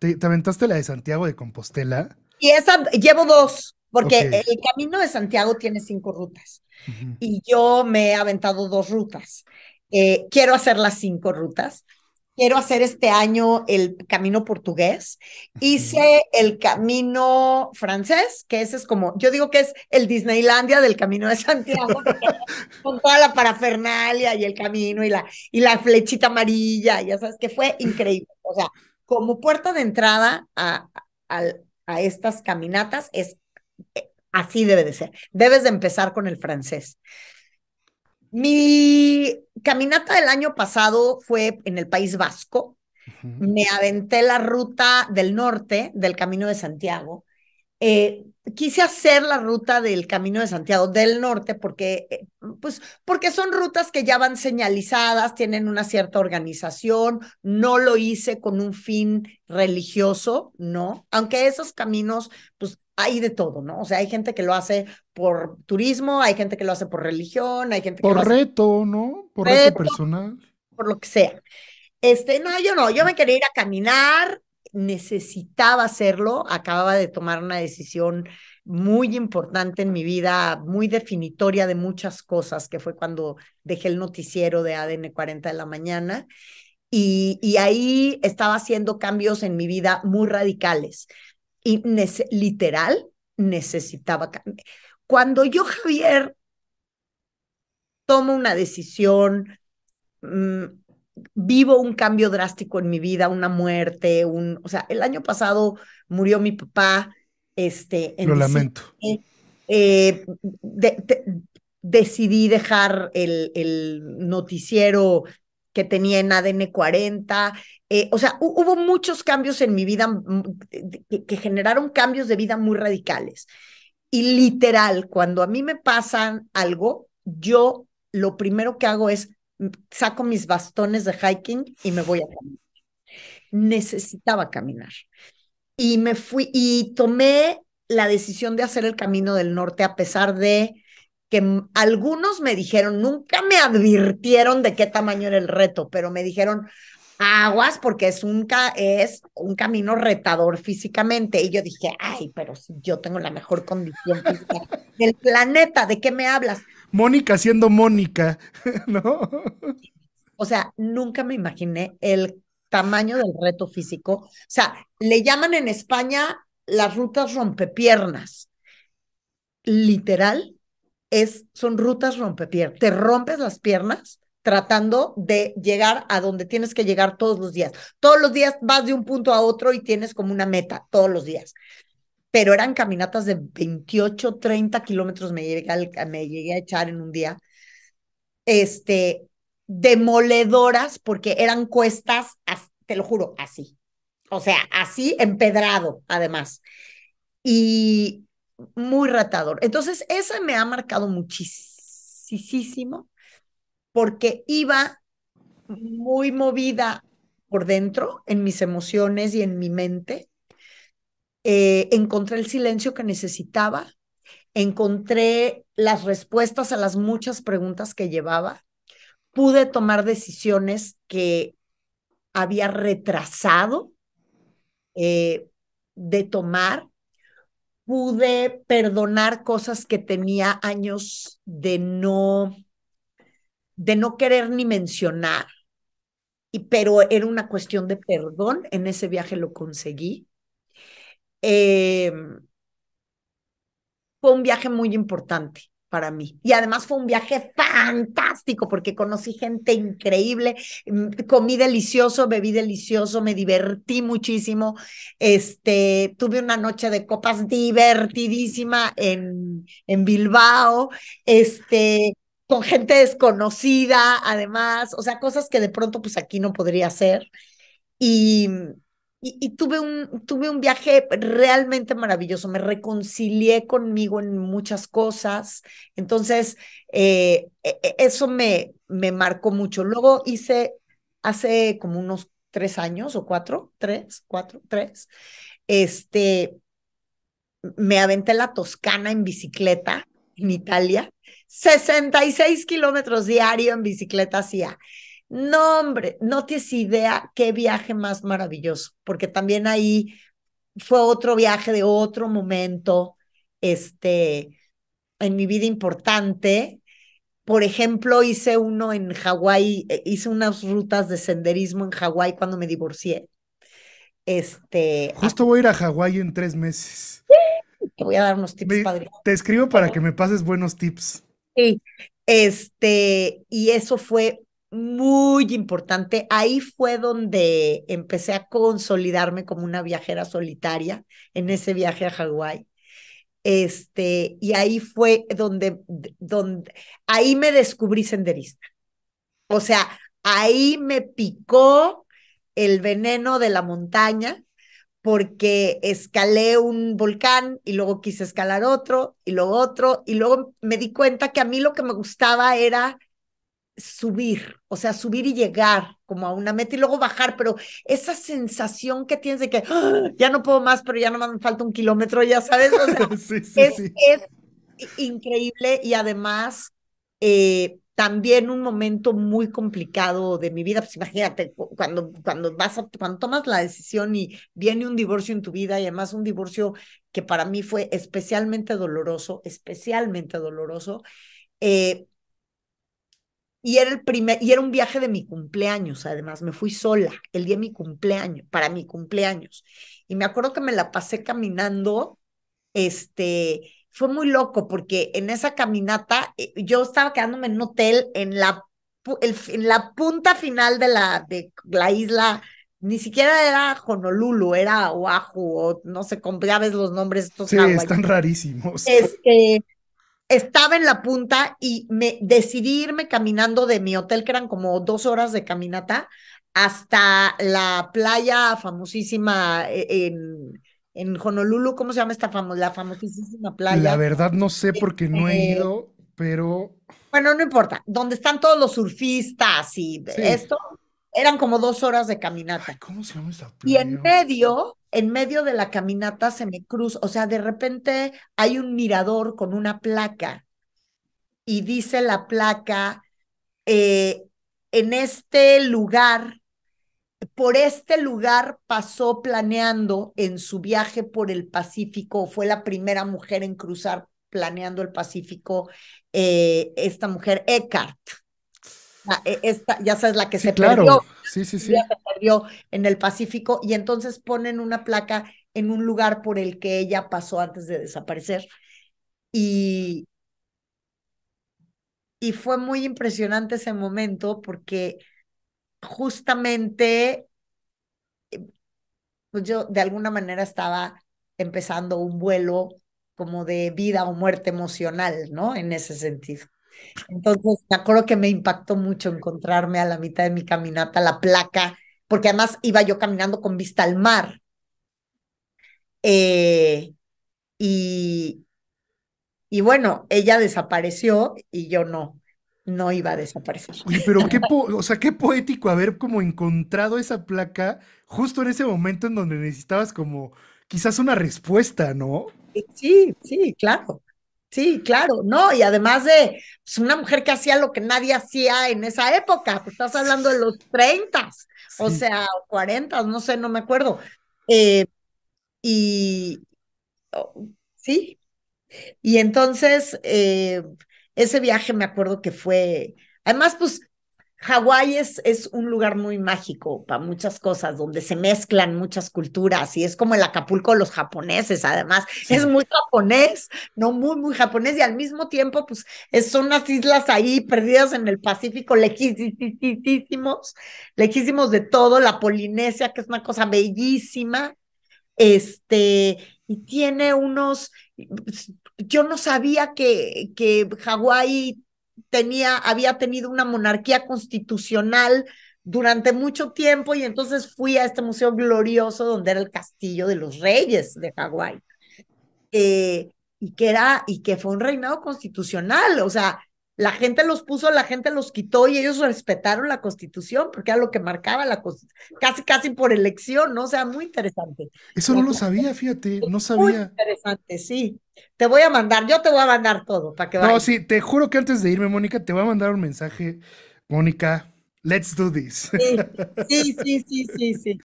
¿Te, aventaste la de Santiago de Compostela? Y esa llevo dos, porque el camino de Santiago tiene cinco rutas. Y yo me he aventado dos rutas. Eh, quiero hacer las cinco rutas. Quiero hacer este año el camino portugués. Hice el camino francés, que ese es como, yo digo que es el Disneylandia del camino de Santiago, con toda la parafernalia y el camino y la, y la flechita amarilla, ya sabes que fue increíble. O sea, como puerta de entrada a, estas caminatas es eh, así debe de ser. Debes de empezar con el francés. Mi caminata del año pasado fue en el País Vasco. Me aventé la ruta del norte del Camino de Santiago eh, quise hacer la ruta del Camino de Santiago del Norte porque, eh, pues, porque son rutas que ya van señalizadas, tienen una cierta organización, no lo hice con un fin religioso, ¿no? Aunque esos caminos, pues, hay de todo, ¿no? O sea, hay gente que lo hace por turismo, hay gente que lo hace por religión, hay gente que... Por lo hace... reto, ¿no? Por reto, personal. Por lo que sea. Este, no, yo no, yo me quería ir a caminar, necesitaba hacerlo, acababa de tomar una decisión muy importante en mi vida, muy definitoria de muchas cosas, que fue cuando dejé el noticiero de ADN 40 de la mañana. Y, ahí estaba haciendo cambios en mi vida muy radicales. Y literal, necesitaba Cuando yo, Javier, tomo una decisión mm, vivo un cambio drástico en mi vida, una muerte, un, o sea, el año pasado murió mi papá, este, lo lamento. Eh, decidí dejar el, el, noticiero que tenía en ADN 40, eh, o sea, hubo muchos cambios en mi vida mm, que, que generaron cambios de vida muy radicales. Y literal, cuando a mí me pasan algo, yo lo primero que hago es saco mis bastones de hiking y me voy a caminar. Necesitaba caminar. Y me fui y tomé la decisión de hacer el camino del norte a pesar de que algunos me dijeron, nunca me advirtieron de qué tamaño era el reto, pero me dijeron, aguas porque es un, es un camino retador físicamente. Y yo dije, ay, pero si yo tengo la mejor condición del planeta, ¿de qué me hablas? Mónica siendo Mónica, ¿no? O sea, nunca me imaginé el tamaño del reto físico. O sea, le llaman en España las rutas rompepiernas. Literal, es, son rutas rompepiernas. Te rompes las piernas tratando de llegar a donde tienes que llegar todos los días. Todos los días vas de un punto a otro y tienes como una meta todos los días pero eran caminatas de 28, 30 kilómetros, me llegué, a echar en un día, este, demoledoras, porque eran cuestas, te lo juro, así. O sea, así empedrado, además. Y muy ratador. Entonces, esa me ha marcado muchísimo, porque iba muy movida por dentro, en mis emociones y en mi mente, eh, encontré el silencio que necesitaba, encontré las respuestas a las muchas preguntas que llevaba, pude tomar decisiones que había retrasado eh, de tomar, pude perdonar cosas que tenía años de no de no querer ni mencionar, y, pero era una cuestión de perdón, en ese viaje lo conseguí. Em, fue un viaje muy importante para mí. Y además fue un viaje fantástico porque conocí gente increíble, mm, comí delicioso, bebí delicioso, me divertí muchísimo. Este, tuve una noche de copas divertidísima en, en Bilbao, este, con gente desconocida, además, o sea, cosas que de pronto pues aquí no podría hacer. Y, y, tuve, un, tuve un viaje realmente maravilloso, me reconcilié conmigo en muchas cosas, entonces eh, e, e, eso me, me marcó mucho. Luego hice, hace como unos tres años o cuatro, tres, cuatro, tres, este, me aventé la Toscana en bicicleta en Italia, 66 kilómetros diario en bicicleta hacía. No, hombre, no tienes idea qué viaje más maravilloso, porque también ahí fue otro viaje de otro momento, este, en mi vida importante. Por ejemplo, hice uno en Hawái, eh, hice unas rutas de senderismo en Hawái cuando me divorcié. Este. Justo voy a ir a Hawái en tres meses. Te voy a dar unos tips, padre. Te escribo para que me pases buenos tips. Sí. Este, y eso fue muy importante. Ahí fue donde empecé a consolidarme como una viajera solitaria en ese viaje a Hawái. Este, y ahí fue donde, donde, ahí me descubrí senderista. O sea, ahí me picó el veneno de la montaña porque escalé un volcán y luego quise escalar otro y luego otro y luego me di cuenta que a mí lo que me gustaba era subir, o sea, subir y llegar como a una meta y luego bajar, pero esa sensación que tienes de que ¡Ah! ya no puedo más, pero ya no me falta un kilómetro, ya sabes, es, increíble y además eh, también un momento muy complicado de mi vida, pues imagínate, cuando, cuando, vas cuando tomas la decisión y viene un divorcio en tu vida y además un divorcio que para mí fue especialmente doloroso, especialmente doloroso, eh, y era, el primer, y era un viaje de mi cumpleaños, además, me fui sola el día de mi cumpleaños, para mi cumpleaños. Y me acuerdo que me la pasé caminando, este, fue muy loco porque en esa caminata eh, yo estaba quedándome en un hotel en la, en la punta final de la, de la isla, ni siquiera era Honolulu, era Oahu, o no sé, ya ves los nombres estos. Sí, están rarísimos. Este, estaba en la punta y me decidí irme caminando de mi hotel, que eran como dos horas de caminata, hasta la playa famosísima eh, en, en Honolulu. ¿Cómo se llama esta famosa la famosísima playa? La verdad no sé porque no he este, ido, pero... Bueno, no importa, donde están todos los surfistas y esto, eran como dos horas de caminata. ¿Cómo se llama esta playa? Y en medio en medio de la caminata se me cruza, o sea, de repente hay un mirador con una placa y dice la placa, eh, en este lugar, por este lugar pasó planeando en su viaje por el Pacífico, fue la primera mujer en cruzar planeando el Pacífico, eh, esta mujer, Eckhart. Ah, e, esta, ya sabes, la que se perdió. Sí, en el Pacífico y entonces ponen una placa en un lugar por el que ella pasó antes de desaparecer. Y, y fue muy impresionante ese momento porque justamente eh, pues yo de alguna manera estaba empezando un vuelo como de vida o muerte emocional, ¿no? En ese sentido. Entonces, me acuerdo que me impactó mucho encontrarme a la mitad de mi caminata la placa, porque además iba yo caminando con vista al mar. Eh, y, y bueno, ella desapareció y yo no no iba a desaparecer. pero qué, o sea, qué poético haber como encontrado esa placa justo en ese momento en donde necesitabas como quizás una respuesta, ¿no? Sí, sí, claro. Sí, claro, ¿no? Y además de pues, una mujer que hacía lo que nadie hacía en esa época, pues estás hablando de los 30, o sea, 40, no sé, no me acuerdo. Eh, y oh, sí, y entonces eh, ese viaje me acuerdo que fue, además, pues Hawái es, es un lugar muy mágico para muchas cosas, donde se mezclan muchas culturas y es como el Acapulco de los japoneses, además, es muy japonés, no muy, muy japonés y al mismo tiempo, pues son unas islas ahí perdidas en el Pacífico, lejísimos, lejísimos de todo, la Polinesia, que es una cosa bellísima, este, y tiene unos, pues, yo no sabía que, que Hawái había tenido una monarquía constitucional durante mucho tiempo y entonces fui a este museo glorioso donde era el castillo de los reyes de Hawái. Eh, y que era, y que fue un reinado constitucional, o sea, la gente los puso, la gente los quitó y ellos respetaron la constitución porque era lo que marcaba la constitución, casi, casi por elección, ¿no? O sea, muy interesante. Eso no lo sabía, fíjate, no sabía. Muy interesante, sí. Te voy a mandar, yo te voy a mandar todo para que No, sí, te juro que antes de irme, Mónica, te voy a mandar un mensaje, Mónica. Let's do this. Sí, sí, sí, sí, sí.